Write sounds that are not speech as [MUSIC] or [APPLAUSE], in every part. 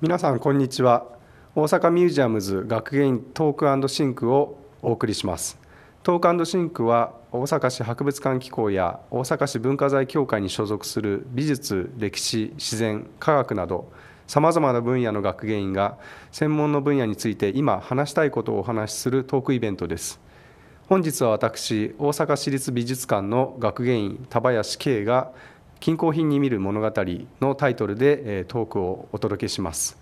皆さんこんにちは大阪ミュージアムズ学芸員トークシンクをお送りしますトークシンクは大阪市博物館機構や大阪市文化財協会に所属する美術歴史自然科学などさまざまな分野の学芸員が専門の分野について今話したいことをお話しするトークイベントです本日は私大阪市立美術館の学芸員田林圭が均衡品に見る物語のタイトルでトークをお届けします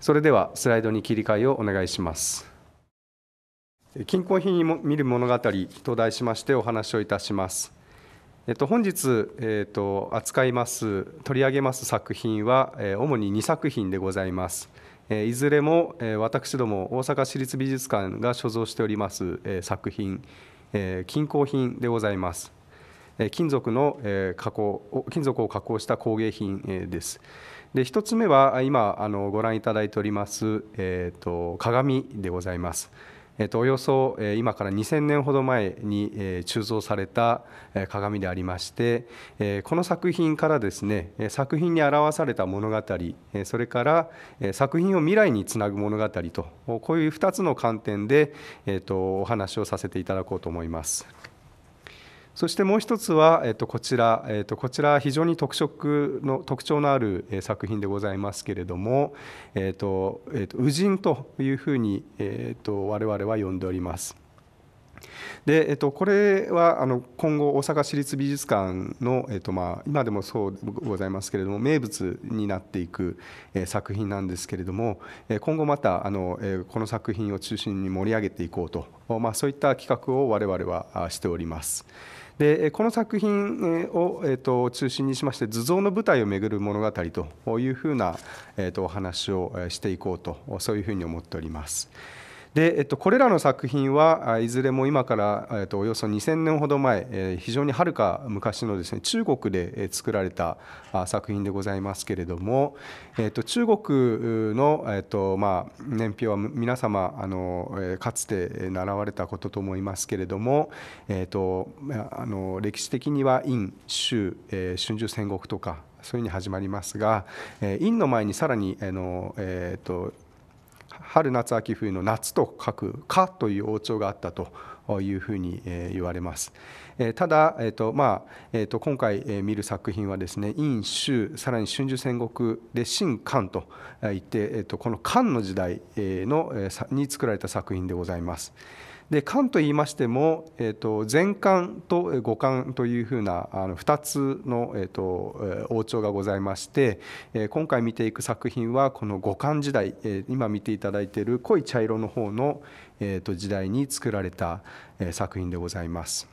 それではスライドに切り替えをお願いします均衡品に見る物語と題しましてお話をいたしますえっと、本日、えっと、扱います取り上げます作品は、え主に2作品でございます、えいずれも、え私ども大阪市立美術館が所蔵しております、え作品、えー、均品でございます金属の加工金属を加工した工芸品です。で1つ目は今あのご覧いただいております、えーと、鏡でございます。えーと、およそ今から2000年ほど前に、鋳造された鏡でありまして、この作品からですね作品に表された物語それから作品を未来につなぐ物語とこういう二つの観点で、えーとお話をさせていただこうと思います。そしてもう一つは、えっと、こちら、えっと、こちら非常に特色の特徴のある作品でございますけれども、えっとえっと、宇人というふうに、えっと、我々は呼んでおります。でえっと、これはあの今後大阪市立美術館の、えっとまあ、今でもそうございますけれども名物になっていく、え作品なんですけれども、え今後またあの、えこの作品を中心に盛り上げていこうと、まあ、そういった企画を我々はしております。でこの作品を、えー、と中心にしまして図像の舞台をめぐる物語というふうな、えー、とお話をしていこうとそういうふうに思っております。で、えっと、これらの作品はいずれも今から、えっと、およそ2000年ほど前、え非常にはるか昔のですね中国で作られた作品でございますけれども、えっと、中国の、えっとまあ、年表は皆様あのかつて習われたことと思いますけれども、えっと、あの歴史的には陰州、え春秋戦国とかそういうふうに始まりますが、え陰の前にさらに、えのえーと春夏秋冬の夏と書く「か」という王朝があったというふうに言われます。ただ、えーとまあえー、と今回見る作品はですね陰州さらに春秋戦国で新漢といって、えー、とこの漢の時代のに作られた作品でございます。で巻と言いましても、えー、と前巻と後巻というふうなあの2つの、えー、と王朝がございまして、え今回見ていく作品はこの後巻時代、え今見ていただいている濃い茶色の方の、えー、と時代に作られた、え作品でございます。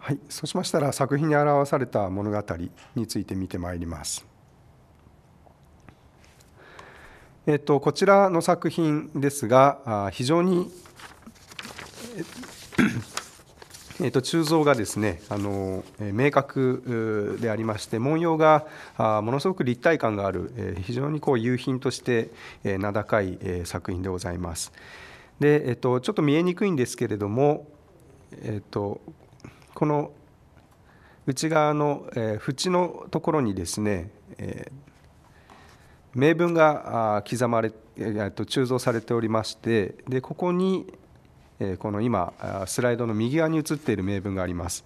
はい、そうしましたら作品に表された物語について見てまいります。えっと、こちらの作品ですが非常にえっと、鋳造がですねあの明確でありまして文様がものすごく立体感がある非常にこう有品として名高い作品でございます。で、えっと、ちょっと見えにくいんですけれども、えっと、この内側の縁のところにですね名文が刻まれ鋳造されておりましてでここにこの今、スライドの右側に写っている名分があります。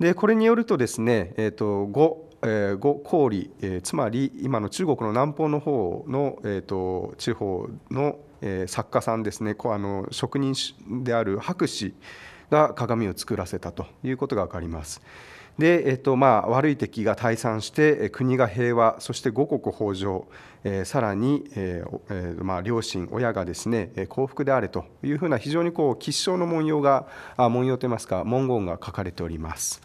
でこれによるとですね、えーと、と5氷、えつまり今の中国の南方の方の、えーと、地方の、えー、作家さんですねあの職人である博士が鏡を作らせたということが分かります。で、えっとまあ、悪い敵が退散して国が平和そして五穀豊穣、えー、さらに、えーえまあ、両親親がですね幸福であれというふうな非常にこう吉祥の文様があ文様といいますか文言が書かれております。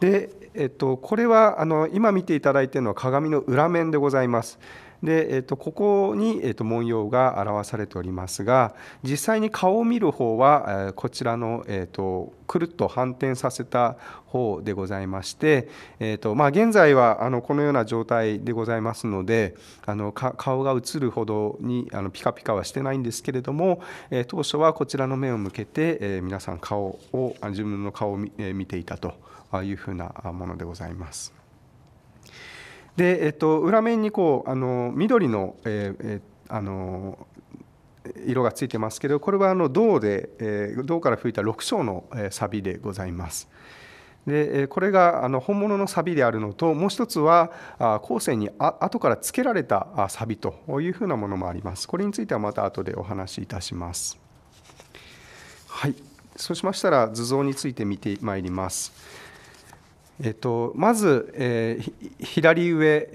でえっと、これはあの今見ていただいているのは鏡の裏面でございます。で、えー、とここに、えー、と文様が表されておりますが実際に顔を見る方は、えこちらの、えー、とくるっと反転させた方でございまして、えーとまあ、現在はあのこのような状態でございますのであの顔が映るほどにあのピカピカはしてないんですけれども、え当初はこちらの目を向けて、え皆さん顔を自分の顔を見ていたというふうなものでございます。で、えっと、裏面にこうあの緑の、えー、あの色がついてますけどこれはあの銅で、えー、銅から吹いた6章の、えー、サビでございます。でこれがあの本物のサビであるのともう一つは後世にあ後から付けられたサビというふうなものもあります。これについてはまた後でお話しいたします。はい、そうしましたら図像について見てまいります。えっと、まず、えー、左上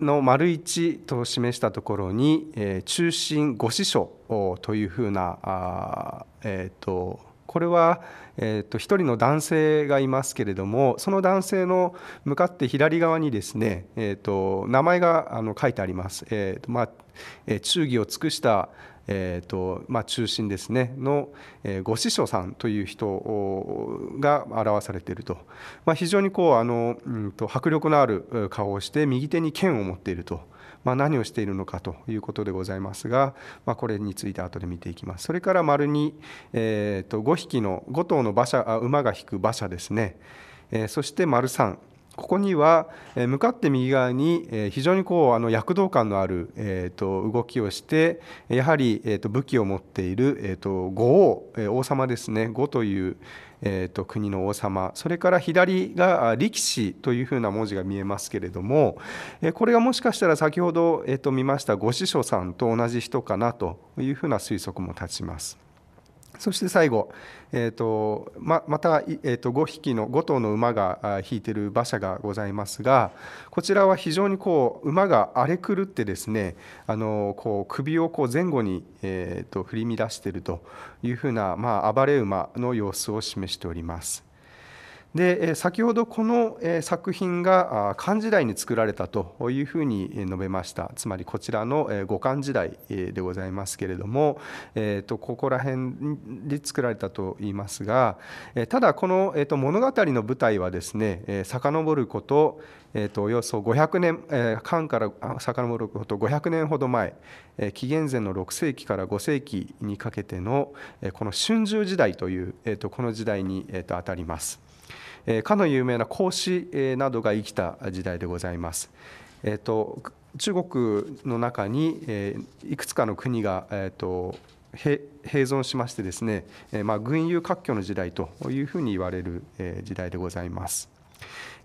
の丸1と示したところに、えー、中心5師書というふうなえっ、とこれは、えっと、一1人の男性がいますけれどもその男性の向かって左側にですね、えっと、名前があの書いてあります。えっとまあ忠義を尽くしたえーとまあ、中心ですねの、えー、ご師匠さんという人が表されていると、まあ、非常にこうあの、うんと、迫力のある顔をして右手に剣を持っていると、まあ、何をしているのかということでございますが、まあ、これについて後で見ていきますそれから丸に、えーと5匹の5頭の馬車馬が引く馬車ですね、えー、そして丸3ここには、え向かって右側に、え非常にこうあの躍動感のある、えー、と動きをしてやはり、えー、と武器を持っている、えー、と五王、え王様ですね五という、えー、と国の王様それから左が力士というふうな文字が見えますけれども、えこれがもしかしたら先ほど、えー、と見ましたご師匠さんと同じ人かなというふうな推測も立ちます。そして最後、えーとままた、えーと、5, 匹の5頭の馬が引いている馬車がございますがこちらは非常にこう馬が荒れ狂ってですねあのこう首をこう前後に、えーと、と振り乱しているというふうな、まあ、暴れ馬の様子を示しております。で先ほどこの作品が漢時代に作られたというふうに述べましたつまりこちらの五漢時代でございますけれども、えー、とここら辺で作られたといいますがただこの、えと物語の舞台はですね遡ること,、えー、とおよそ500年、え漢から遡ること500年ほど前紀元前の6世紀から5世紀にかけてのこの春秋時代という、えー、とこの時代に、えとあたります。かの有名な孔子などが生きた時代でございます。えっと、中国の中に、えいくつかの国が、えっと、と併存しましてですね、えまあ、群雄割拠の時代というふうに言われる、え時代でございます。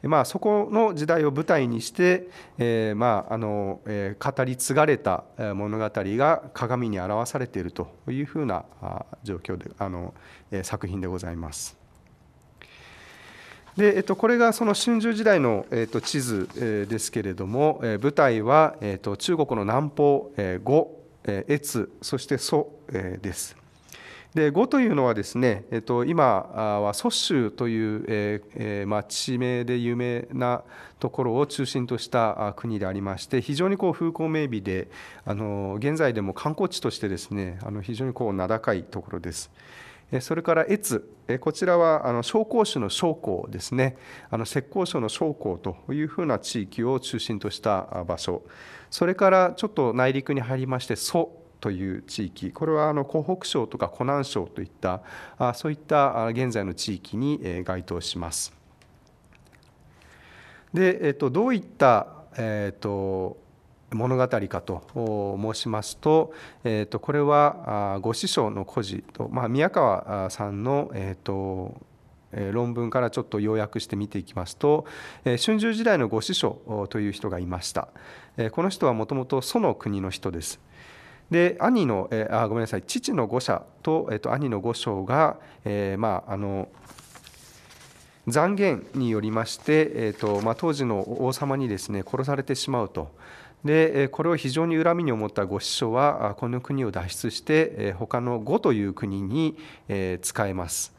まあ、そこの時代を舞台にして、えー、まああのえー、語り継がれた物語が鏡に表されているというふうなあ状況であの、えー、作品でございます。でえっと、これがその春秋時代の、えっと、地図、えー、ですけれども、えー、舞台は、えっと、中国の南方、えー、呉、えー、越そして蘇、えー、です。で呉というのはですね、えっと、今は蘇州という、えーまあ、地名で有名なところを中心とした国でありまして非常にこう風光明媚であの現在でも観光地としてですねあの非常にこう名高いところです。それから越、こちらは商工種の商工ですね、浙江省の商工というふうな地域を中心とした場所、それからちょっと内陸に入りまして、蘇という地域、これは湖北省とか湖南省といった、そういった現在の地域に該当します。で、えっと、どういった、えっと、物語かと申しますと、えー、とこれはご師匠の故事と、まあ、宮川さんの、えーと、論文からちょっと要約して見ていきますと春秋時代のご師匠という人がいましたこの人はもともと祖の国の人ですで兄のあごめんなさい父の御社と,、えー、と兄の御章が、えー、まああの残言によりまして、えーとまあ、当時の王様にですね殺されてしまうと。でこれを非常に恨みに思ったご師匠はこの国を脱出して他の五という国に使えます。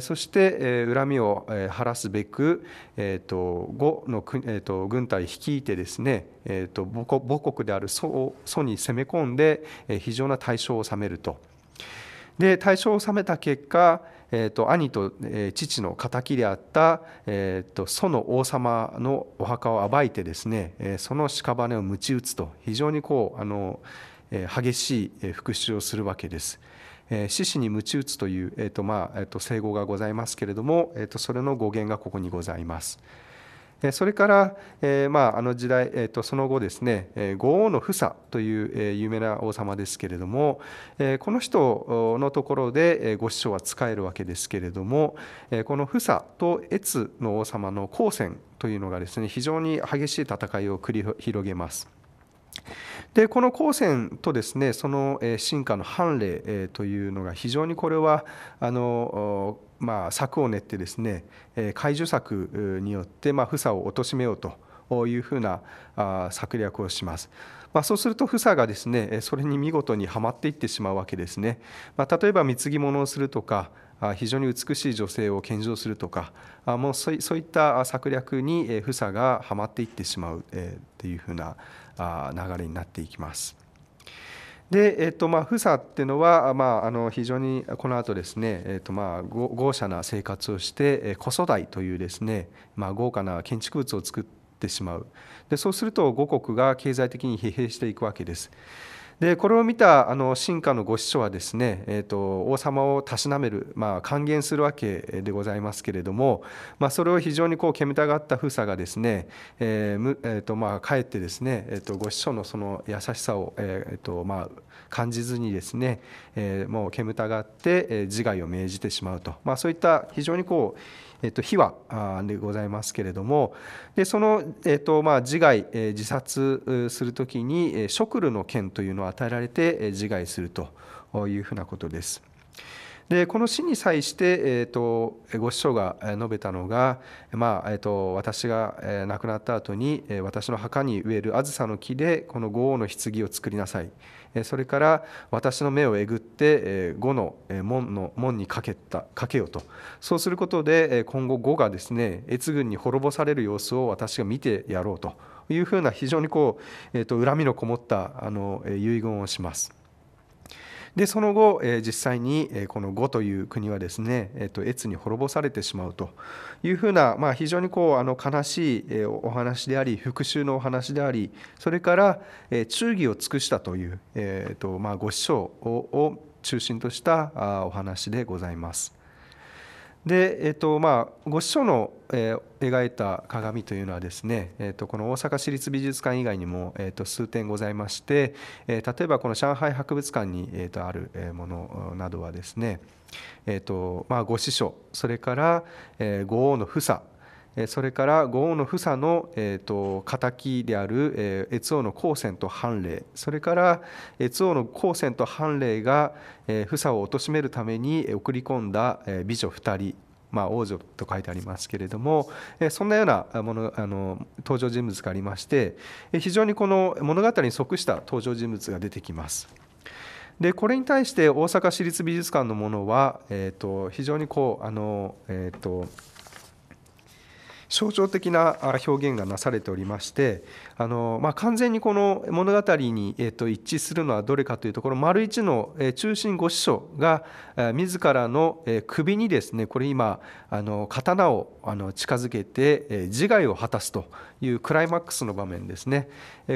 そして恨みを晴らすべく、えとの、えと軍隊率いてですね、えと母国である蘇に攻め込んで非常な大勝を収めると。で大勝を収めた結果えーと、兄と、えー、父の敵であった、えーと、祖の王様のお墓を暴いてですね、えー、その屍を鞭打つと非常にこうあの、えー、激しい復讐をするわけです。えー、獅子に鞭打つという、えーとまあえーと、と聖語がございますけれども、えー、とそれの語源がここにございます。それから、えー、まあ、あの時代、えーと、その後ですね、え五王の房という、えー、有名な王様ですけれども、えー、この人のところで、えご師匠は仕えるわけですけれども、えこの房と越の王様の交戦というのがですね非常に激しい戦いを繰り広げます。でこの光線とですねその進化の判例というのが非常にこれはあのまあ、策を練ってですね解除策によってまあフを貶めようというふうな策略をします。まあ、そうすると房がですねそれに見事にはまっていってしまうわけですね。まあ、例えば貢ぎ物をするとか非常に美しい女性を献上するとかもうそういった策略に房がはまっていってしまうというふうな流れになっていきます。で、えっとまあ、フっていうのは、まあ、あの非常にこの後ですね、えっとまあ、豪奢な生活をして、え子粗大というですね、まあ、豪華な建築物を作ってしまうでそうすると五国が経済的に疲弊していくわけです。でこれを見たあの進化のご師匠はですね、えーと、王様をたしなめる、まあ、還元するわけでございますけれども、まあ、それを非常にこう煙たがった夫妻がですね、えーえーとまあ、かえってですね、えーと、ご師匠のその優しさを、えーとまあ、感じずにですね、えー、もう煙たがって自害を命じてしまうと、まあ、そういった非常にこうえっと、秘話でございますけれどもでその、えっとまあ、自害、え自殺する時に食糧の権というのを与えられて自害するというふうなことです。でこの死に際して、えーと、ご師匠が述べたのが、まあえーと、私が亡くなった後に私の墓に植えるあずさの木でこの五王の棺を作りなさいそれから私の目をえぐって五の門の門にかけたかけよとそうすることで今後五がですね越軍に滅ぼされる様子を私が見てやろうというふうな非常にこう、えーと、と恨みのこもったあの遺言をします。でその後、え実際に、えこの呉という国はですね、えー、と越に滅ぼされてしまうというふうな、まあ、非常にこうあの悲しい、えお話であり復讐のお話でありそれから、え忠義を尽くしたという、えーとまあ、ご師匠を中心としたお話でございます。で、えっとまあ、ご師匠の、えー、描いた鏡というのはですね、えっと、この大阪市立美術館以外にも、えっと、数点ございまして、えー、例えばこの上海博物館に、えっと、あるものなどはですね、えっとまあ、ご師匠それから、えー、五王の房それから五王の房の、えーと、敵である、えー、越王の光専と藩霊それから越王の光専と藩霊が、えー、房を貶めるために送り込んだ、えー、美女2人まあ、王女と書いてありますけれどもそんなようなものあの登場人物がありまして非常にこの物語に即した登場人物が出てきます。でこれに対して大阪市立美術館のものは、えーと、非常にこうあの、えーと象徴的な表現がなされておりましてあの、まあ、完全にこの物語に、えー、と一致するのはどれかというところ丸一の中心ご師匠が自らの首にですねこれ今あの刀をあの近づけて自害を果たすというクライマックスの場面ですね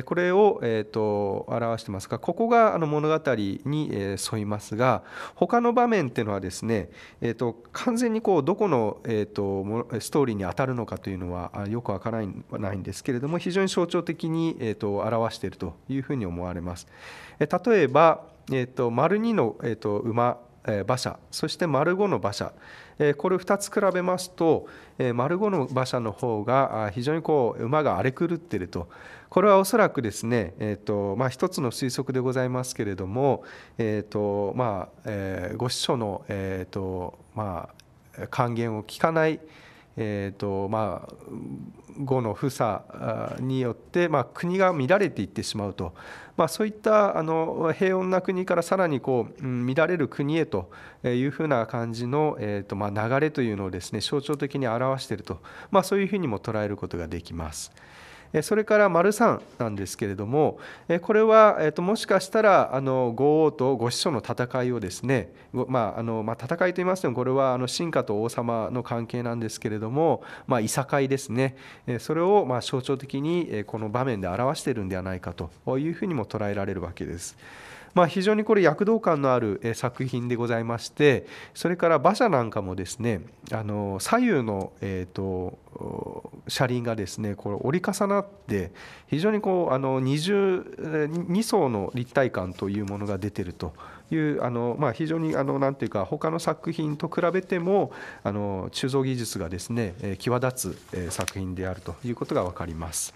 これを、えー、と表してますがここがあの物語に沿いますが他の場面っていうのはですね、えー、と完全にこうどこの、えー、とストーリーに当たるのかというというのはよくわからないんですけれども非常に象徴的に、えと表しているというふうに思われます。例えば、えと丸2の、えと馬馬車そして丸5の馬車これ2つ比べますと丸5の馬車の方が非常にこう馬が荒れ狂っているとこれはおそらくですね、えーとまあ、一つの推測でございますけれども、えーとまあえー、ご師匠の、えーとまあ、還元を聞かないえーとまあ、語の不差によって、まあ、国が乱れていってしまうと、まあ、そういったあの平穏な国からさらにこう乱れる国へというふうな感じの、えーとまあ、流れというのをです、ね、象徴的に表していると、まあ、そういうふうにも捉えることができます。それから丸3なんですけれども、これは、えっと、もしかしたら、あの五王と五子孫の戦いをですね、まああのまあ、戦いといいますとこれはあの進化と王様の関係なんですけれども、まあ、いさかいですね、それをまあ象徴的にこの場面で表しているんではないかというふうにも捉えられるわけです。まあ、非常にこれ躍動感のある作品でございましてそれから馬車なんかもですねあの左右の、えーと、車輪がですねこれ折り重なって非常にこうあの二2層の立体感というものが出てると。いうあの、まあ、非常にあのなんていうか他の作品と比べてもあの鋳造技術がですね、え際立つ、え作品であるということが分かります。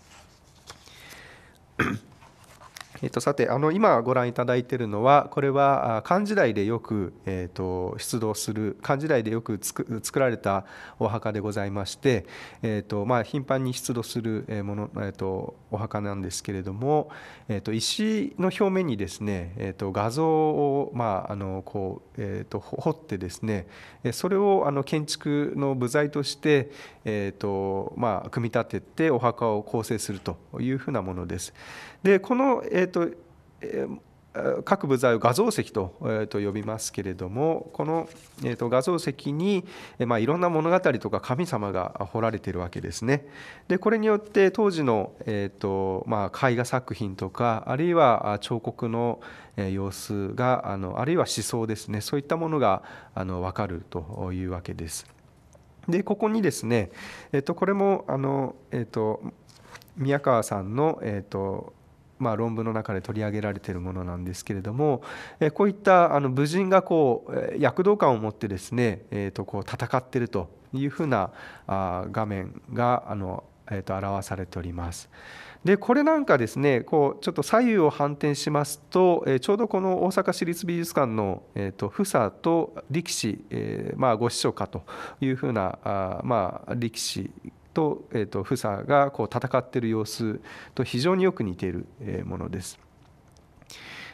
えと、さてあの今ご覧いただいているのはこれは漢時代でよく、えと、出土する漢時代でよく作作られたお墓でございまして、えとまあ、頻繁に出土するもの、えと、お墓なんですけれども、えと、石の表面にですね、えと、画像を、まあ、あのこうえっと、掘ってですねそれをあの建築の部材として、えとまあ、組み立ててお墓を構成するというふうなものです。でこの、えーとえー、各部材を画像石と,、えー、と呼びますけれどもこの、えーと、画像石に、えまあ、いろんな物語とか神様が彫られているわけですね。でこれによって当時の、えーとまあ、絵画作品とかあるいは彫刻の様子があのあるいは思想ですねそういったものがあの分かるというわけです。でここにですね、えっと、これもあの、えっと、宮川さんの、えっとまあ、論文の中で取り上げられているものなんですけれども、えこういったあの武人がこう躍動感を持ってですね、えー、とこう戦ってるというふうなあ画面があの、えー、と表されております。でこれなんかですねこうちょっと左右を反転しますと、えちょうどこの大阪市立美術館の、えー、と富佐と力士、えまあ、ご師匠かというふうなあ、まあ、力士と,、えー、とフサがこう戦っている様子と非常によく似ているものです。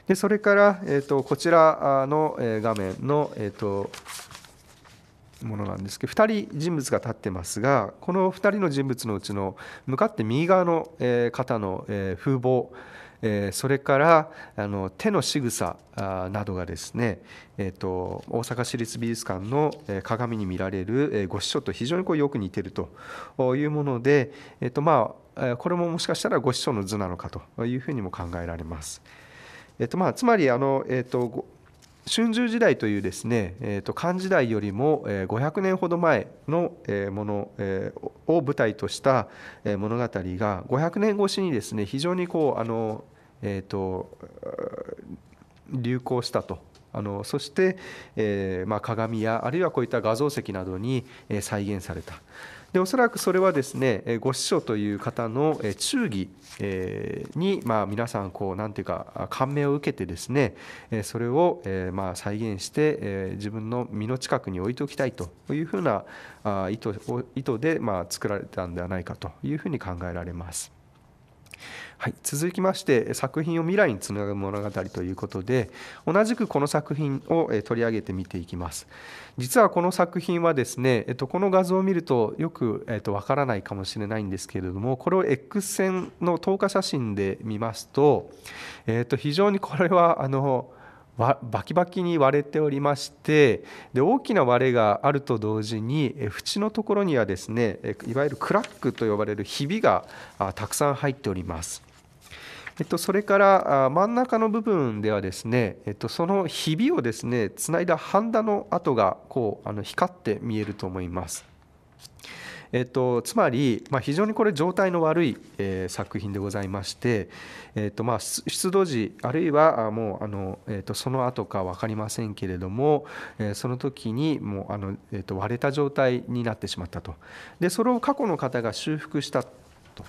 でそれから、えー、とこちらの画面の、えー、とものなんですけど2人人物が立ってますがこの2人の人物のうちの向かって右側の方の風貌えー、それからあの手の仕草などがですね、えーと、大阪市立美術館の鏡に見られるご師匠と非常にこうよく似てるというもので、えーとまあ、これももしかしたらご師匠の図なのかというふうにも考えられます。えっとまあ、つまりあの、えっと春秋時代というですね、えー、と漢時代よりも500年ほど前のものを舞台とした物語が500年越しにですね非常にこうあの、えー、と流行したとあのそして、えーまあ、鏡やあるいはこういった画像石などに再現された。でおそらくそれはですねご師匠という方の忠義に、まあ、皆さんこうんていうか感銘を受けてですねそれをまあ再現して自分の身の近くに置いておきたいというふうな意図意図でまあ作られたんではないかというふうに考えられます。はい、続きまして作品を未来につなぐ物語ということで同じくこの作品を取り上げてみていきます実はこの作品はですね、えっと、この画像を見るとよくわ、えっと、からないかもしれないんですけれどもこれを X 線の透過写真で見ますと、えっと、非常にこれはあのバキバキに割れておりましてで大きな割れがあると同時に縁のところにはですねいわゆるクラックと呼ばれるひびがたくさん入っております。えっと、それから真ん中の部分ではですね、えっと、そのひびをですねつないだハンダの跡がこうあの光って見えると思います。えっと、つまり、まあ、非常にこれ状態の悪い、えー、作品でございまして、えっとまあ、出土時あるいはあもうあの、えっと、その後か分かりませんけれども、えー、その時にもうあの、えっと、割れた状態になってしまったとでそれを過去の方が修復したと。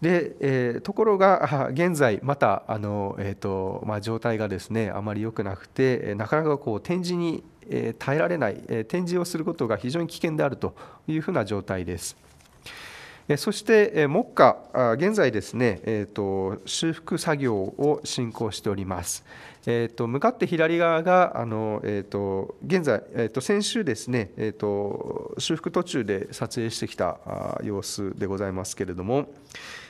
でえー、ところが [LAUGHS] 現在またあの、えーとまあ、状態がですねあまり良くなくてなかなかこう展示に、え耐えられない、え展示をすることが非常に危険であるというふうな状態です。そして目下、現在ですね、えーと修復作業を進行しております。えーと、向かって左側があの、えーと、現在、えーと、先週ですね、えー、と修復途中で撮影してきた様子でございますけれども、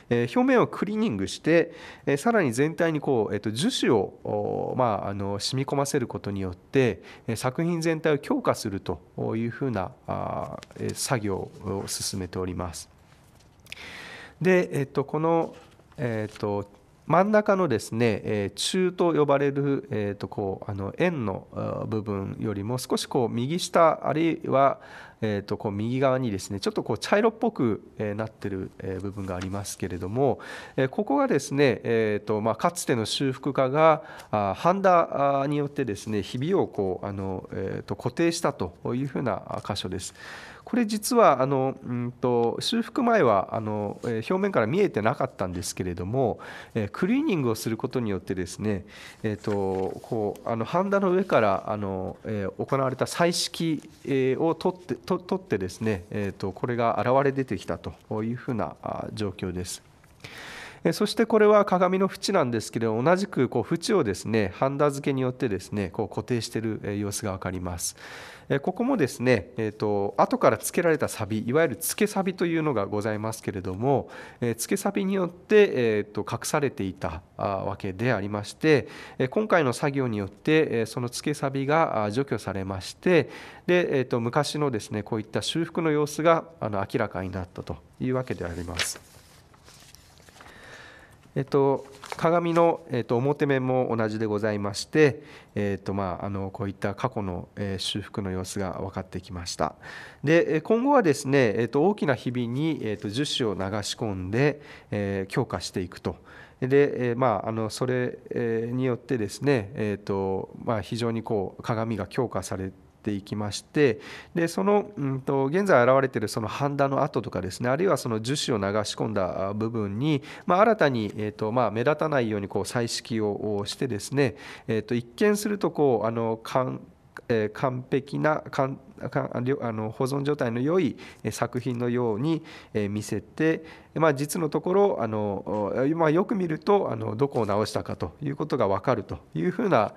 えー、表面をクリーニングして、えー、さらに全体にこう、えー、と樹脂を、まあ、あの染み込ませることによって作品全体を強化するというふうなあ作業を進めております。で、えー、とこのえーと真ん中のですね、え中と呼ばれる、えー、とこうあの円の部分よりも少しこう右下あるいは、えー、とこう右側にですねちょっとこう茶色っぽくなってる部分がありますけれどもここがですね、えーとまあ、かつての修復家がハンダによってですねひびをこうあの、えー、と固定したというふうな箇所です。これ実はあの、うんと、修復前はあの表面から見えてなかったんですけれども、えクリーニングをすることによってですね、えーと、こうあのハンダの上からあの、え行われた彩色を取って取ってですね、えーと、とこれが現れ出てきたというふうな状況です。そしてこれは鏡の縁なんですけれど同じくこう縁をですねハンダ付けによってですねこう固定している様子が分かります。ここもですね、えーと、後から付けられたサビいわゆる付けサビというのがございますけれども、え付けサビによって、えーと、隠されていたわけでありまして今回の作業によってその付けサビが除去されましてで、えーと昔のですねこういった修復の様子があの明らかになったというわけであります。えっと、鏡の、えっと、表面も同じでございまして、えっとまあ、あのこういった過去の、え修復の様子が分かってきましたで今後はですね、えっと、大きなひびに、えっと、樹脂を流し込んで、え強化していくと。で、えまあ、あのそれによってですね、えーとまあ、非常にこう鏡が強化されていきましてでその、うんと、現在現れているその版田の跡とかですねあるいはその樹脂を流し込んだ部分に、まあ、新たに、えーとまあ、目立たないようにこう彩色をしてですね、えーと、一見するとこうあの完えー、完璧な完あの保存状態の良い作品のように見せて、まあ、実のところあの、まあ、よく見るとあのどこを直したかということが分かるというふうな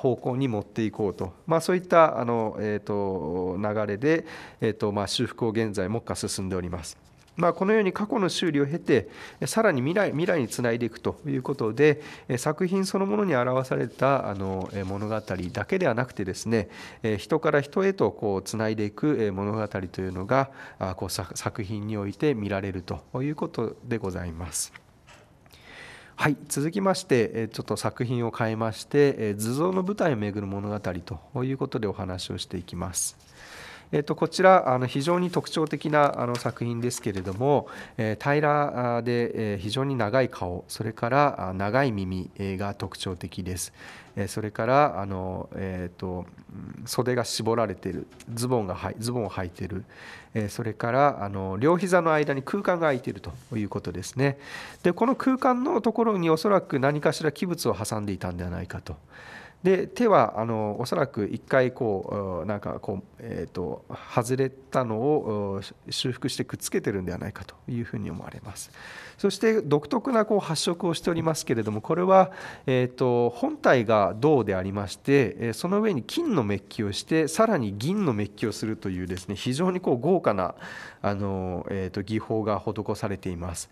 方向に持っていこうと、まあ、そういったあの、えーと、と流れで、えーとまあ、修復を現在目下進んでおります。まあ、このように過去の修理を経て、さらに未来未来につないでいくということで、作品そのものに表されたあの物語だけではなくてですね、人から人へとこうつないでいく物語というのが、こう作品において見られるということでございます。はい、続きましてちょっと作品を変えまして図像の舞台を巡る物語ということでお話をしていきます。えっと、こちらあの非常に特徴的なあの作品ですけれども、えー、平らで、えー、非常に長い顔それから長い耳が特徴的です。えー、それからあの、えーと袖が絞られているズボンがズボンを履いている、えー、それからあの両膝の間に空間が空いているということですねでこの空間のところにおそらく何かしら器物を挟んでいたんではないかと。で手はあのおそらく1回こうなんかこう、えーと、外れたのを修復してくっつけてるんではないかというふうに思われますそして独特なこう発色をしておりますけれどもこれは、えーと、本体が銅でありましてその上に金のメッキをしてさらに銀のメッキをするというですね非常にこう豪華なあの、えーと技法が施されています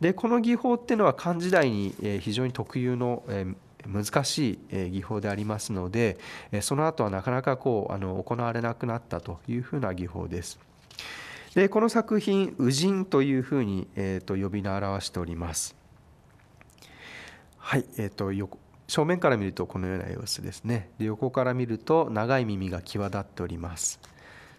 でこの技法っていうのは漢時代に非常に特有の、えー難しい技法でありますのでその後はなかなかこうあの行われなくなったというふうな技法です。でこの作品「宇人」というふうに、えーと、呼び名を表しております。はい、えーと、正面から見るとこのような様子ですねで横から見ると長い耳が際立っております。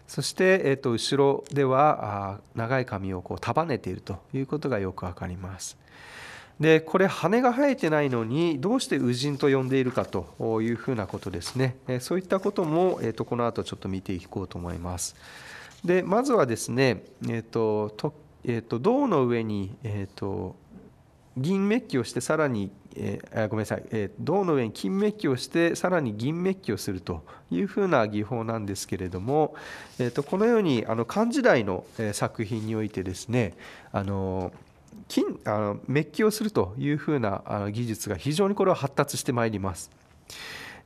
そして、えーと、と後ろではあ長い髪をこう束ねているということがよくわかります。でこれ羽が生えてないのにどうして羽人と呼んでいるかというふうなことですねそういったことも、えー、とこの後ちょっと見ていこうと思いますでまずはですね、えーととえーと、銅の上に、えーと、銀メッキをしてさらに、えー、ごめんなさい、えー、銅の上に金メッキをしてさらに銀メッキをするというふうな技法なんですけれども、えーと、とこのようにあの漢時代の作品においてですねあのー金あのメッキをするというふうなあ技術が非常にこれは発達してまいります。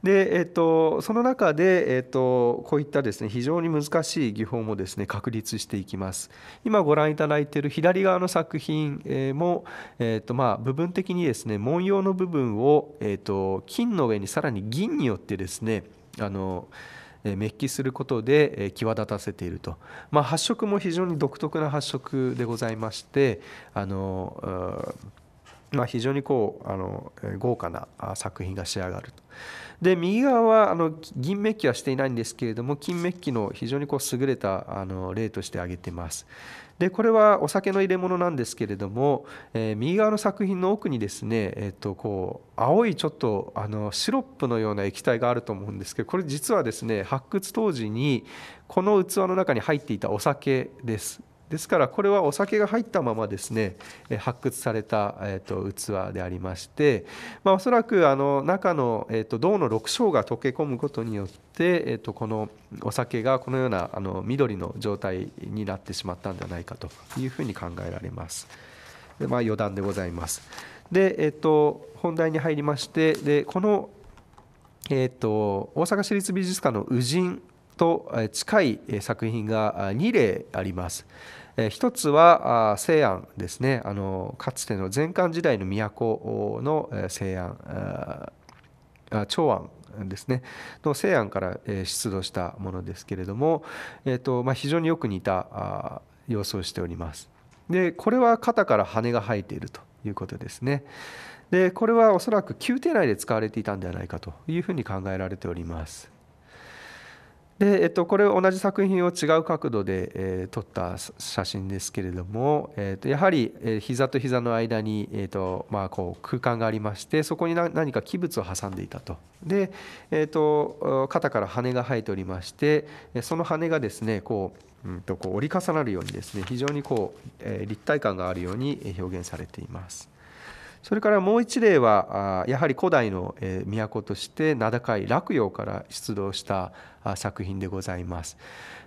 でえっと、その中で、えっと、こういったです、ね、非常に難しい技法もです、ね、確立していきます。今ご覧いただいている左側の作品も、えっとまあ、部分的にです、ね、文様の部分を、えっと、金の上にさらに銀によってですねあの、ねメッキすることで際立たせていると、まあ、発色も非常に独特な発色でございましてあの、まあ、非常にこうあの豪華な作品が仕上がると。で右側はあの銀メッキはしていないんですけれども金メッキの非常にこう優れたあの例として挙げてますでこれはお酒の入れ物なんですけれども、えー、右側の作品の奥にですね、えー、とこう青いちょっとあのシロップのような液体があると思うんですけどこれ実はですね発掘当時にこの器の中に入っていたお酒ですですからこれはお酒が入ったままですね発掘された、えー、と器でありまして、まあ、おそらくあの中の、えー、と銅の6章が溶け込むことによって、えー、とこのお酒がこのようなあの緑の状態になってしまったんではないかというふうに考えられます。でまあ、余談でございます。で、えー、と本題に入りましてでこの、えー、と大阪市立美術館の「宇人」と近い作品が2例あります。一つは西安ですねあのかつての前漢時代の都の西安長安ですねの西安から出土したものですけれども、えっとまあ、非常によく似た様子をしております。でこれは肩から羽が生えているということですね。でこれはおそらく宮廷内で使われていたんではないかというふうに考えられております。で、えっと、これ同じ作品を違う角度で、えー、撮った写真ですけれども、えー、とやはり、えー、膝と膝の間に、えーとまあ、こう空間がありましてそこに何か器物を挟んでいたと。で、えーと、肩から羽が生えておりましてその羽がですねこう,、うんと、とこう折り重なるようにですね非常にこう、えー、立体感があるように表現されています。それからもう一例はやはり古代の都として名高い洛陽から出土した作品でございます。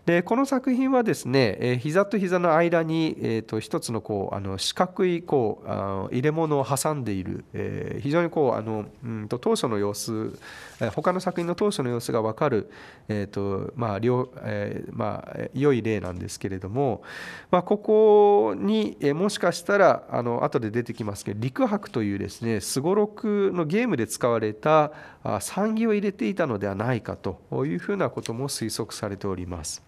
でこの作品はですね、えー、膝と膝の間に、えーと、一つのこうあの四角いこうあ入れ物を挟んでいる、えー、非常にこうあの、うんと当初の様子、えー、他の作品の当初の様子が分かる、えーとまあ両えー、まあ、良い例なんですけれども、まあ、ここに、えー、もしかしたらあの後で出てきますけど「陸博」というですねすごろくのゲームで使われた産業を入れていたのではないかというふうなことも推測されております。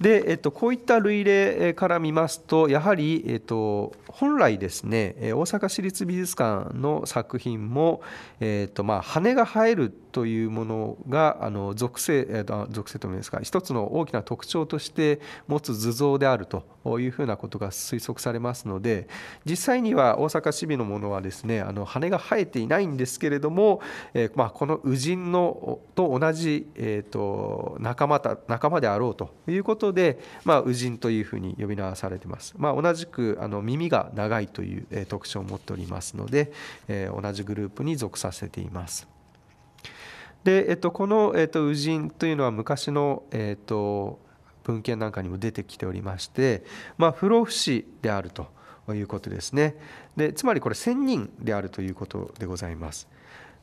で、えっと、こういった類例から見ますと、やはり、えっと、本来ですね、大阪市立美術館の作品も、えっとまあ、羽が生えるというものがあの属性、え属性というんですか一つの大きな特徴として持つ図像であるというふうなことが推測されますので実際には大阪市民のものはですねあの羽が生えていないんですけれども、えー、まあ、この羽人のと同じ、えーと、仲間た仲間であろうということで、まあ、人というふうに呼び名されています、まあ、同じくあの耳が長いという、えー、特徴を持っておりますので、えー、同じグループに属させています。で、えっと、この、えっと、右陣というのは昔の、えっと、文献なんかにも出てきておりまして、まあ、不老不死であるということですねでつまりこれ仙人であるということでございます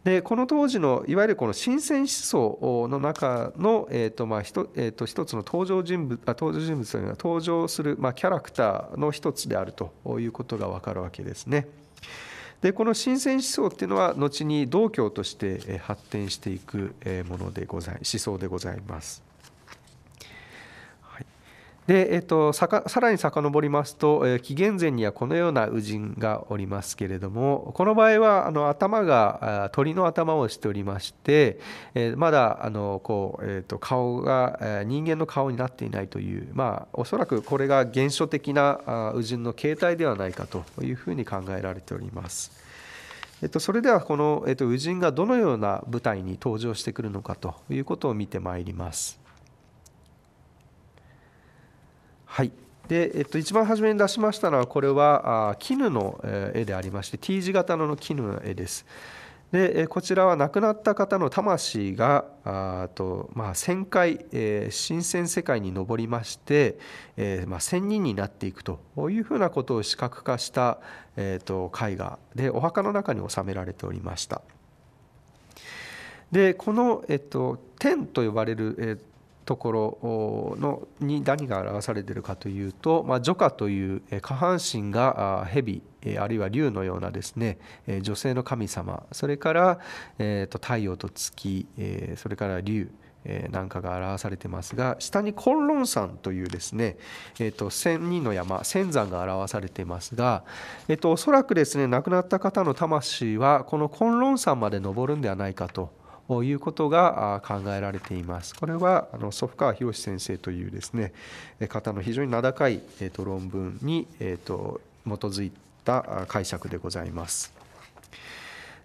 でこの当時のいわゆるこの神仙思想の中の、えーとまあえーと一つの登場人物あ登場人物というのは登場する、まあ、キャラクターの一つであるということが分かるわけですね。でこの神仙思想っていうのは後に道教として発展していくものでござい思想でございます。で、えっと、さかさらに遡りますと、えー、紀元前にはこのような羽人がおりますけれどもこの場合はあの頭が鳥の頭をしておりまして、えー、まだあのこう、えーと、顔が、えー、人間の顔になっていないという、まあ、おそらくこれが原初的な羽人の形態ではないかというふうに考えられております。えっと、それではこの、えっと、羽人がどのような舞台に登場してくるのかということを見てまいります。はいでえっと、一番初めに出しましたのはこれは絹の絵でありまして T 字型の絹の絵です。でこちらは亡くなった方の魂があと、ま1,000回、えー、新鮮世界に上りまして、えーまあ、1,000人になっていくというふうなことを視覚化した、えーと、絵画でお墓の中に収められておりました。でこの、えっと、天と呼ばれる、えところのに何が表されているかというと、まあ、女という下半身が蛇あるいは竜のようなですね女性の神様それから、えー、と太陽と月それから竜なんかが表されてますが下に崑崙山というですね、えー、と千人の山千山が表されていますが、えー、とおそらくですね亡くなった方の魂はこの崑崙山まで登るんではないかということが考えられています。これはあの祖父川博先生というですね方の非常に名高い、えっと論文に、えっと基づいた解釈でございます。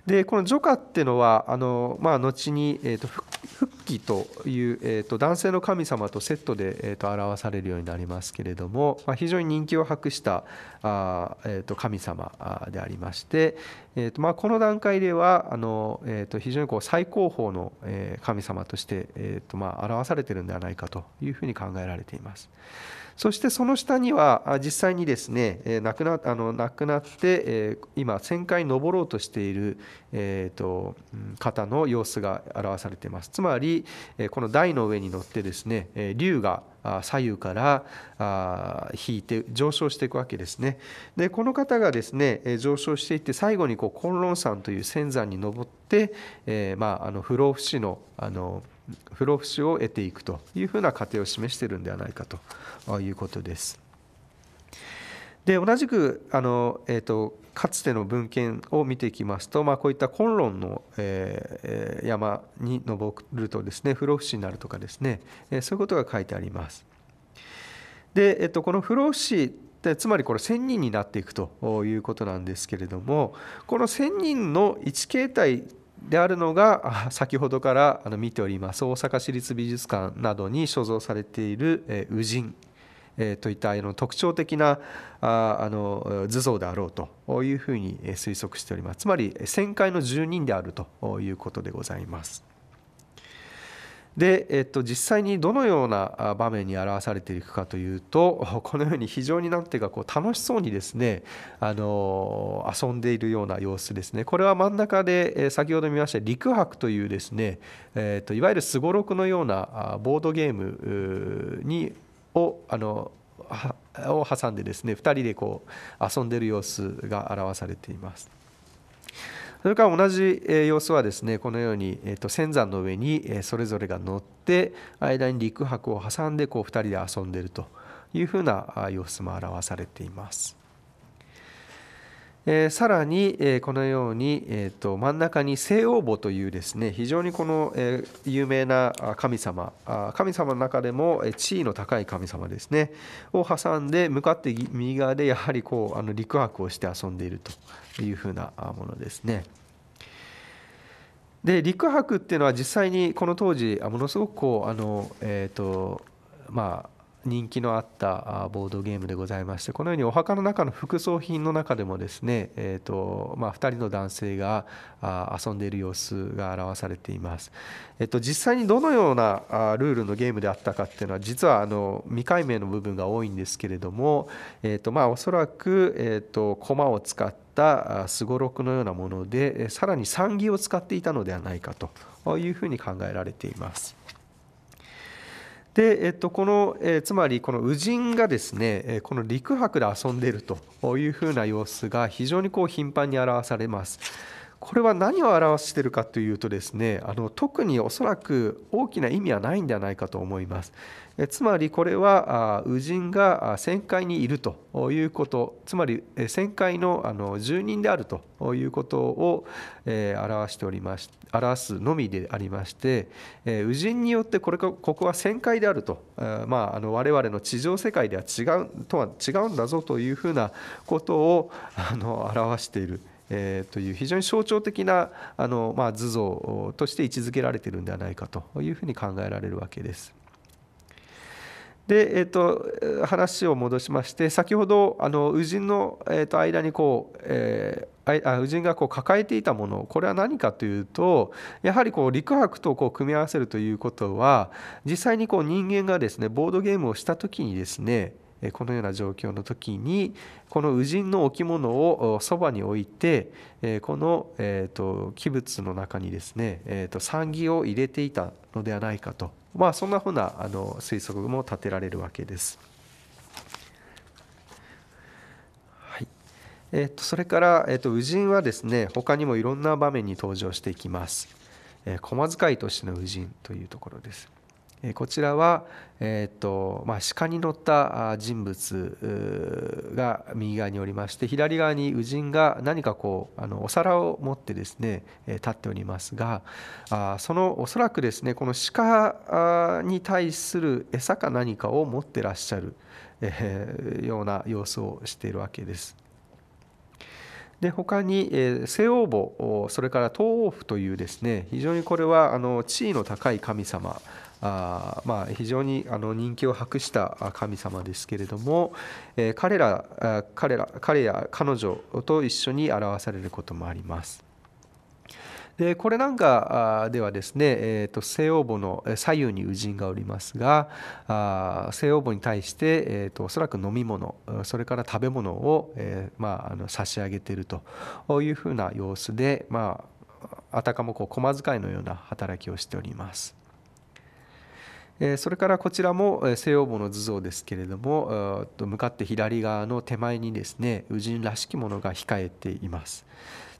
でこの除火っていうのはあの、まあ、後に、えーと、復帰という、えーと、男性の神様とセットで、えーと、表されるようになりますけれども、まあ、非常に人気を博したあ、えー、と神様でありまして、えーとまあ、この段階ではあの、えー、と非常にこう最高峰の、神様として、えーとまあ、表されてるんではないかというふうに考えられています。そしてその下には実際にですね亡くなあの亡くなって今1000回登ろうとしている、えーと、と方の様子が表されていますつまりこの台の上に乗ってですね竜が左右から引いて上昇していくわけですねでこの方がですね上昇していって最後にこう崑崙山という仙山に登って、えー、まあ、あの不老不死のあの不老不死を得ていくというふうな過程を示しているんではないかということです。で同じくあの、えーと、かつての文献を見ていきますと、まあ、こういった昆論の、えー、山に登るとですね不老不死になるとかですね、えー、そういうことが書いてあります。で、えーと、この不老不死でつまりこれ1,000人になっていくということなんですけれどもこの1,000人の1形態であるのが [LAUGHS] 先ほどから見ております大阪市立美術館などに所蔵されている「宇人」といった特徴的な図像であろうというふうに推測しておりますつまり旋回の住人であるということでございます。で、えっと、実際にどのような場面に表されていくかというと [LAUGHS] このように非常に何ていうかこう楽しそうにですねあの遊んでいるような様子ですねこれは真ん中で先ほど見ました陸博というですね、えっと、いわゆるすごろくのようなボードゲームにをあのを挟んでですね2人でこう遊んでいる様子が表されています。それから同じ様子はですねこのように、え仙山の上にそれぞれが乗って間に陸泊を挟んでこう2人で遊んでいるというふうな様子も表されています。えー、さらに、えー、このように、えーと、真ん中に西王母というですね非常にこの、えー、有名な神様神様の中でも地位の高い神様ですねを挟んで向かって右側でやはりこうあの陸泊をして遊んでいるというふうなものですね。で陸泊っていうのは実際にこの当時ものすごくこうあの、えーとまあ、人気のあったボードゲームでございましてこのようにお墓の中の副葬品の中でもですね、えーとまあ、2人の男性が遊んでいる様子が表されています、えー、と実際にどのようなルールのゲームであったかっていうのは実はあの未解明の部分が多いんですけれども、えーとまあ、おそらく、えーと、駒を使ったすごろくのようなものでさらに三技を使っていたのではないかというふうに考えられています。で、えっと、この、えー、つまりこの羽人がですねえこの陸泊で遊んでいるというふうな様子が非常にこう頻繁に表されます。これは何を表しているかというとですねあの特におそらく大きな意味はないんではないかと思いますえつまりこれは右人が旋界にいるということつまり旋界のあの住人であるということを、えー、表しておりまし表すのみでありまして、えー、人によってこれここは旋界であると、えー、まあ、あの我々の地上世界では違うとは違うんだぞというふうなことをあの表している。えー、という非常に象徴的なあの、まあ、図像として位置づけられているんではないかというふうに考えられるわけです。で、えーと、話を戻しまして先ほどあの宇人の、えー、と間にこう、えー、あ宇人がこう抱えていたものこれは何かというとやはりこう陸泊とこう組み合わせるということは実際にこう人間がですねボードゲームをした時にですねこのような状況の時にこの羽人の置物をそばに置いてこの、えーと、器物の中にですね、えーと、産儀を入れていたのではないかと、まあ、そんなふうなあの推測も立てられるわけです。はいえーと、それから、えー、と羽人はですね他にもいろんな場面に登場していきます。えー、駒使いとしての羽人というところです。こちらは、えーとまあ、鹿に乗った人物が右側におりまして左側に羽人が何かこうあのお皿を持ってですね立っておりますがあそのおそらくですねこの鹿に対する餌か何かを持ってらっしゃる、えー、ような様子をしているわけです。で他に、え西王母それから東欧府というですね非常にこれはあの地位の高い神様あまあ、非常にあの人気を博した神様ですけれども、えー、彼ら彼ら彼や彼女と一緒に表されることもあります。でこれなんかではですね、えー、と西王母の左右に羽人がおりますがあ西王母に対して、えー、とおそらく飲み物それから食べ物を、えー、まあ、あの差し上げているというふうな様子で、まあ、あたかもこう駒使いのような働きをしております。それからこちらも西洋坊の図像ですけれども向かって左側の手前にですね宇人らしきものが控えています。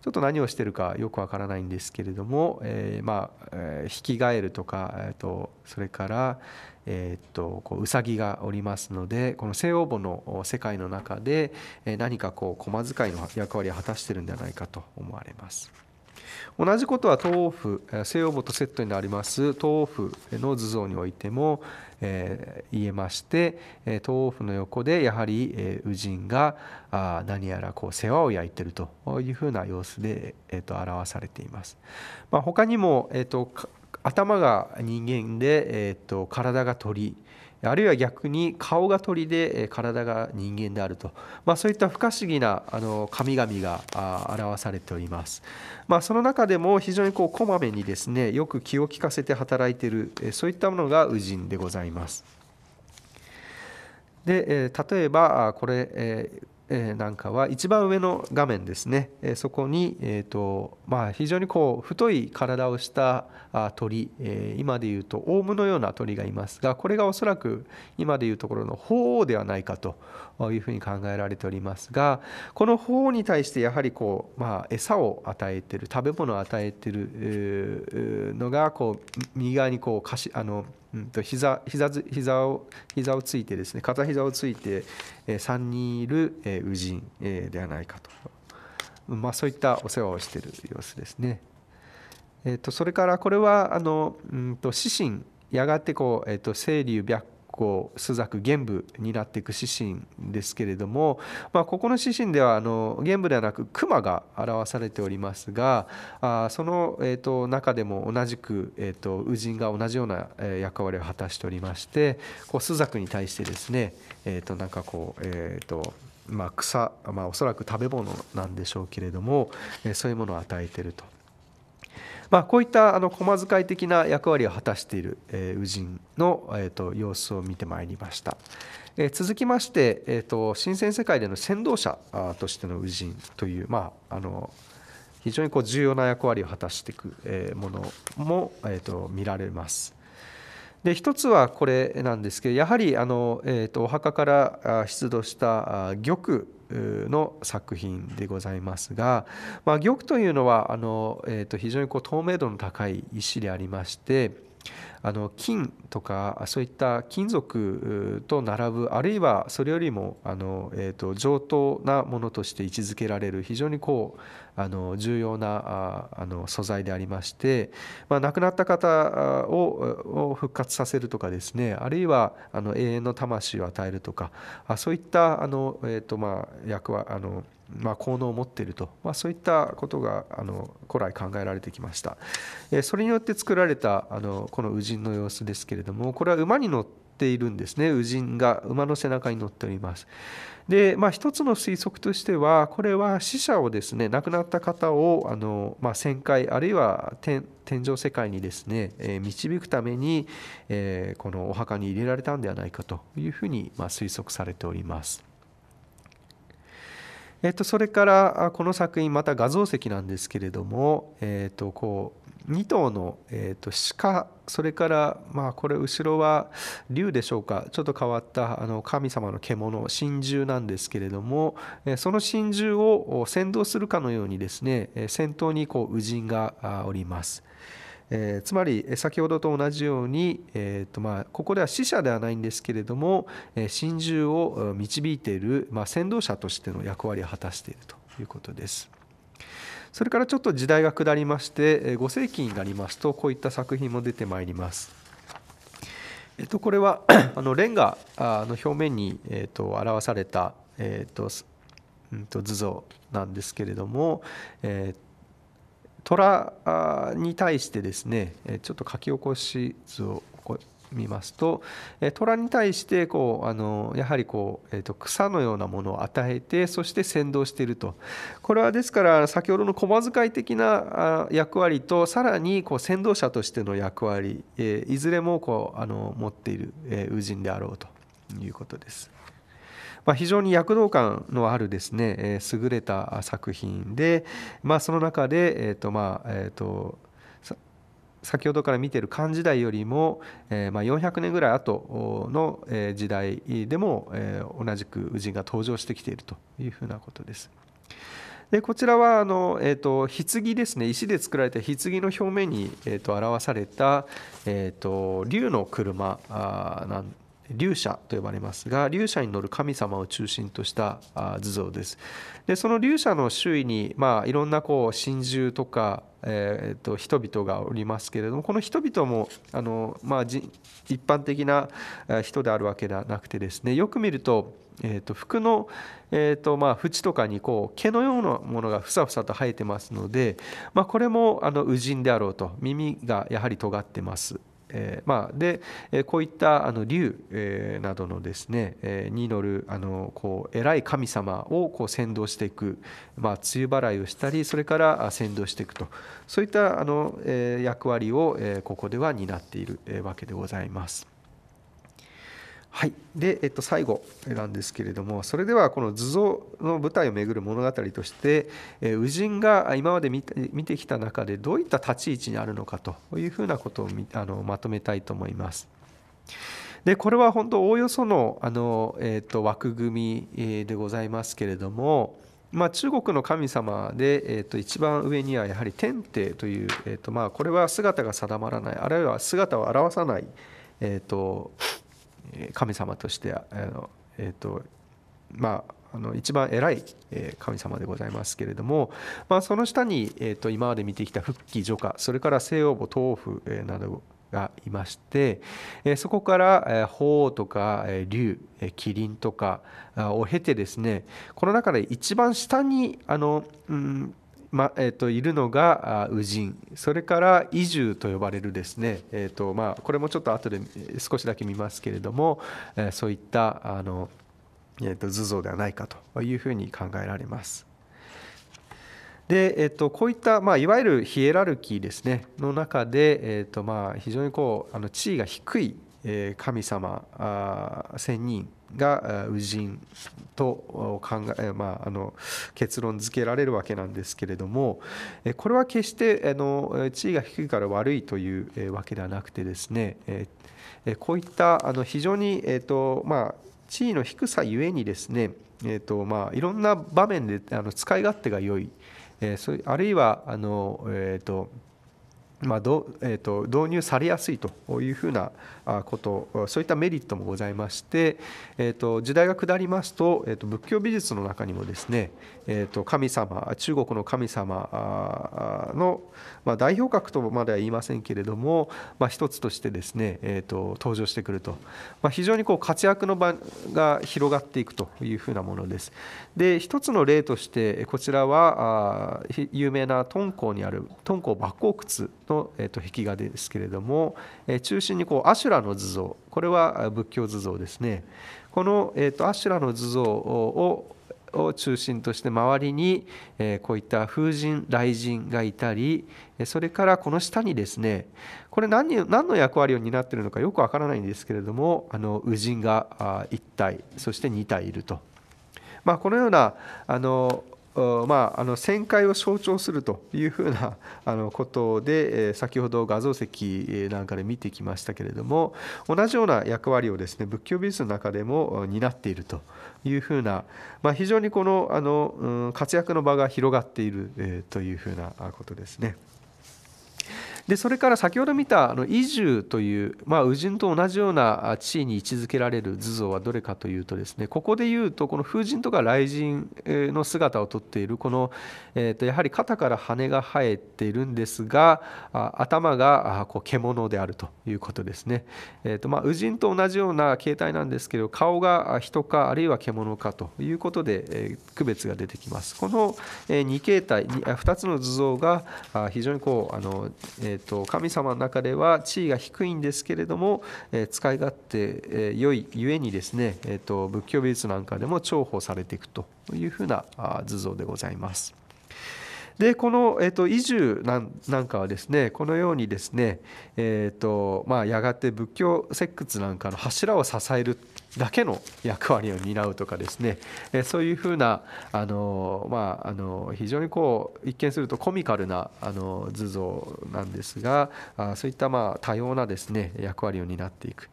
ちょっと何をしてるかよくわからないんですけれども、えー、まあ、え引きガエルとか、えーと、それから、えーと、こうウサギがおりますのでこの西欧母の世界の中で、え何かこう駒使いの役割を果たしてるんじゃないかと思われます。同じことは豆腐西欧母とセットになります豆腐の図像においても、えー、言えまして豆腐の横でやはり、えー、宇人があ何やらこう世話を焼いてるというふうな様子で、えーと、表されています。まあ、他にも、えーと、頭が人間で、えーと体が鳥あるいは逆に顔が鳥で体が人間であると、まあ、そういった不可思議なあの神々が表されております、まあ、その中でも非常にこうこまめにですねよく気を利かせて働いているそういったものが宇人でございますで例えばこれなんかは一番上の画面ですねそこに、えーとまあ、非常にこう太い体をした鳥今でいうとオウムのような鳥がいますがこれがおそらく今でいうところの鳳凰ではないかというふうに考えられておりますがこの鳳凰に対してやはりこう、まあ、餌を与えてる食べ物を与えてるのがこう右側にこうかしあの。うん、と膝膝膝を膝をついてですね片膝をついて、えー、3人いる、えー、氏人、えー、ではないかと、まあ、そういったお世話をしている様子ですね。えーと、それからこれはあの、うんと、指針やがてこう、えーと、と清流白こう朱雀玄武になっていく指針ですけれども、まあ、ここの指針ではあの玄武ではなく熊が表されておりますがあその、えーと、中でも同じく、えーと、宇人が同じような、え役割を果たしておりましてこう朱雀に対してですね、えーと、なんかこうえっ、ー、とまあ、草、まあ、おそらく食べ物なんでしょうけれども、えそういうものを与えてるとまあ、こういったあの駒使い的な役割を果たしている、えー、人の、えーと、様子を見てまいりました。えー、続きまして、えーと、新鮮世界での先導者としての右人という、まあ、あの非常にこう重要な役割を果たしていく、えものも、えーと、見られます。で一つはこれなんですけどやはりあの、えーとお墓から出土した玉の作品でございますが、まあ、玉というのはあの、えー、と非常にこう透明度の高い石でありましてあの金とかそういった金属と並ぶあるいはそれよりもあの、えー、と上等なものとして位置づけられる非常にこうあの重要なあの素材でありまして、まあ、亡くなった方を復活させるとかですねあるいはあの永遠の魂を与えるとかあそういったあの、えーとまあ、役はあのまあ、効能を持っていると、まあ、そういったことがあの古来考えられてきました、えそれによって作られたあのこの羽人の様子ですけれどもこれは馬に乗っているんですね羽人が馬の背中に乗っておりますで、まあ、一つの推測としてはこれは死者をですね亡くなった方をあの、まあ、旋回あるいは天上世界にですね、え導くために、えこのお墓に入れられたんではないかというふうに、ま推測されております。えっと、それからこの作品また画像石なんですけれども、えっと、こう2頭の、えっと、鹿それからまあこれ後ろは竜でしょうかちょっと変わったあの神様の獣神獣なんですけれどもその神獣を先導するかのようにですね先頭にこう羽人がおります。えー、つまり先ほどと同じように、えーとまあ、ここでは死者ではないんですけれども、えー、真珠を導いている、まあ、先導者としての役割を果たしているということです。それからちょっと時代が下りまして5世紀になりますとこういった作品も出てまいります。えっと、これは [COUGHS] あのレンガの表面に、えっと、表された、えっと図像なんですけれども、え虎に対してですねちょっと書き起こし図を見ますと虎に対してこうあのやはりこう、えー、と草のようなものを与えてそして先導しているとこれはですから先ほどの駒使い的な役割とさらにこう先導者としての役割、えいずれもこうあの持っている、えー、友人であろうということです。まあ、非常に躍動感のあるですね、え優れた作品で、まあ、その中で、えーとまあえーと、先ほどから見ている漢時代よりも、えまあ、400年ぐらい後の時代でも、え同じく人が登場してきているというふうなことです。でこちらはあの、えーと、棺ですね石で作られた棺の表面に、えーと、表された、えーと、竜の車あなん龍舎と呼ばれますが竜舎に乗る神様を中心とした図像ですでその龍舎の周囲に、まあ、いろんなこう神獣とか、えー、と人々がおりますけれどもこの人々もあの、まあ、一般的な人であるわけではなくてですねよく見ると,、えー、と服の、えーとまあ、縁とかにこう毛のようなものがふさふさと生えてますので、まあ、これもあの羽人であろうと耳がやはり尖ってます。えー、まあ、で、えこういったあの竜、えなどのですね、えに乗るあのこう偉い神様をこう先導していく、まあ、梅雨払いをしたりそれから先導していくとそういったあの、え役割を、えここでは担っているわけでございます。はいでえっと、最後なんですけれどもそれではこの図像の舞台をめぐる物語として羽人が今まで見てきた中でどういった立ち位置にあるのかというふうなことをあのまとめたいと思います。でこれは本当おおよそのあの、えっと枠組みでございますけれども、まあ、中国の神様で、えっと一番上にはやはり天帝という、えっとまあ、これは姿が定まらないあるいは姿を表さない、えっと神様としてあの、えーとまあ、あの一番偉い神様でございますけれども、まあ、その下に、えー、と今まで見てきた復帰除化それから西欧母豆腐などがいましてそこから鳳凰とか竜麒麟とかを経てですねこの中で一番下にあの、うんまえー、といるのが羽人それから移住と呼ばれるですね、えーとまあ、これもちょっと後で少しだけ見ますけれども、えー、そういったあの、えー、と図像ではないかというふうに考えられます。でえっと、こういった、まあ、いわゆるヒエラルキーですねの中で、えっとまあ、非常にこうあの地位が低い神様仙人が右人と考え、まあ、あの結論付けられるわけなんですけれどもこれは決してあの地位が低いから悪いというわけではなくてですねこういったあの非常に、えーとまあ、地位の低さゆえにですね、えーとまあ、いろんな場面であの使い勝手が良い、えー、そあるいはあの、えーとまあどえーと導入されやすいというふうなことそういったメリットもございまして、えー、と時代が下りますと,、えー、と仏教美術の中にもですね、えー、と神様中国の神様の、まあ、代表格とまでは言いませんけれども、まあ、一つとしてですね、えー、と登場してくると、まあ、非常にこう活躍の場が広がっていくというふうなものです。で一つの例としてこちらは有名な敦煌にある敦煌莫高窟の、えー、と壁画ですけれども、え中心にこうアシュラの図像これは仏教図像ですねこの、えーと、アシュラの図像をを中心として周りに、えー、こういった風神雷神がいたりそれからこの下にですねこれ何何の役割を担っているのかよくわからないんですけれどもあの羽神が1体そして2体いると。まあ、このようなあのまあ、あの旋回を象徴するというふうなあのことで、え先ほど画像石なんかで見てきましたけれども同じような役割をですね仏教美術の中でも担っているというふうな、まあ、非常にこのあの、うん、活躍の場が広がっている、えというふうなことですね。でそれから先ほど見たあの伊住という、まあ、宇人と同じような地位に位置づけられる図像はどれかというとですねここでいうとこの風神とか雷神の姿をとっているこの、えー、とやはり肩から羽が生えているんですが頭がこう獣であるということですね。えーとまあ、宇人と同じような形態なんですけど顔が人かあるいは獣かということで、え区別が出てきます。この、え2形態2つの図像が非常にこうあの、ええーと、神様の中では地位が低いんですけれども、えー、使い勝手、えー、良いゆえにですね、えーと、仏教美術なんかでも重宝されていくというふうな図像でございます。でこの、えーと、移住なんかはですねこのようにですね、えーとまあ、やがて仏教石窟なんかの柱を支えるだけの役割を担うとかですねそういうふうなあの、まあ、あの非常にこう一見するとコミカルなあの図像なんですがそういったまあ多様なですね役割を担っていく。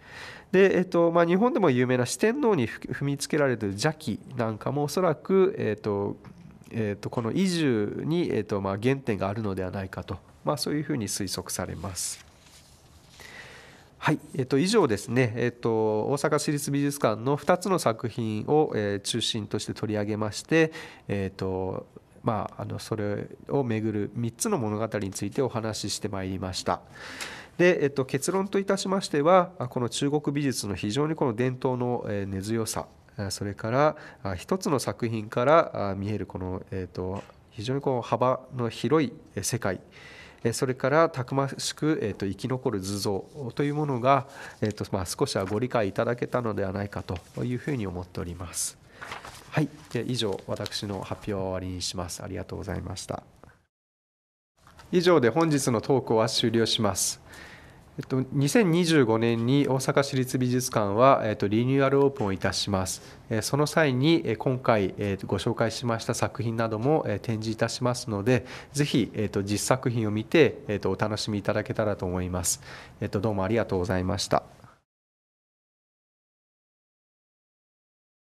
でえっとまあ、日本でも有名な四天王に踏みつけられている邪気なんかもおそらく、えっとえっと、この移住に、えっとまあ、原点があるのではないかと、まあ、そういうふうに推測されます。はい、えっと、以上ですね、えっと、大阪市立美術館の2つの作品を、え中心として取り上げまして、えっとまあ、あのそれをめぐる3つの物語についてお話ししてまいりました。でえっと、結論といたしましてはこの中国美術の非常にこの伝統の根強さそれから一つの作品から見えるこの、えっと、非常にこう幅の広い世界それからたくましく、えー、と生き残る図像というものが、えーとまあ、少しはご理解いただけたのではないかというふうに思っております。はい、以上私の発表を終わりにします。ありがとうございました。以上で本日のトークは終了します。えっと、2025年に大阪市立美術館は、えっと、リニューアルオープンをいたします。その際に今回ご紹介しました作品なども展示いたしますので、ぜひ実作品を見てお楽しみいただけたらと思います。どうもありがとうございました。